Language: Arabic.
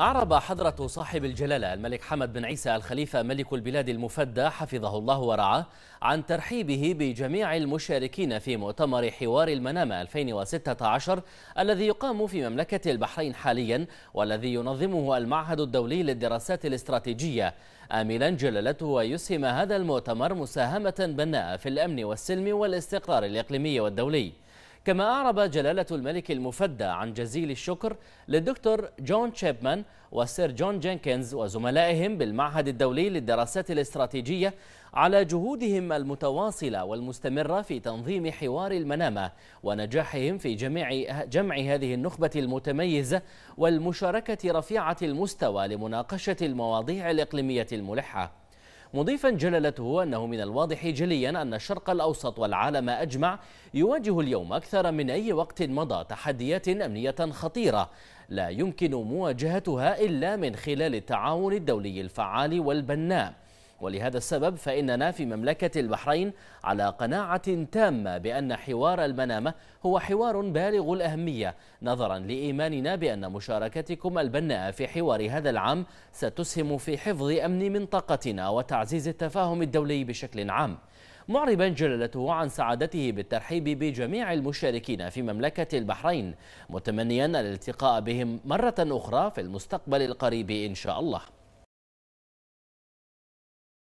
أعرب حضرة صاحب الجلالة الملك حمد بن عيسى الخليفة ملك البلاد المفدى حفظه الله ورعاه عن ترحيبه بجميع المشاركين في مؤتمر حوار المنامة 2016 الذي يقام في مملكة البحرين حاليا والذي ينظمه المعهد الدولي للدراسات الاستراتيجية آملا جلالته يسهم هذا المؤتمر مساهمة بناءة في الأمن والسلم والاستقرار الإقليمي والدولي كما أعرب جلالة الملك المفدى عن جزيل الشكر للدكتور جون تشيبمان والسير جون جينكنز وزملائهم بالمعهد الدولي للدراسات الاستراتيجية على جهودهم المتواصلة والمستمرة في تنظيم حوار المنامة ونجاحهم في جميع جمع هذه النخبة المتميزة والمشاركة رفيعة المستوى لمناقشة المواضيع الإقليمية الملحة مضيفا جلالته أنه من الواضح جليا أن الشرق الأوسط والعالم أجمع يواجه اليوم أكثر من أي وقت مضى تحديات أمنية خطيرة لا يمكن مواجهتها إلا من خلال التعاون الدولي الفعال والبناء ولهذا السبب فإننا في مملكة البحرين على قناعة تامة بأن حوار المنامة هو حوار بالغ الأهمية نظرا لإيماننا بأن مشاركتكم البناء في حوار هذا العام ستسهم في حفظ أمن منطقتنا وتعزيز التفاهم الدولي بشكل عام معربا جلالته عن سعادته بالترحيب بجميع المشاركين في مملكة البحرين متمنيا الالتقاء بهم مرة أخرى في المستقبل القريب إن شاء الله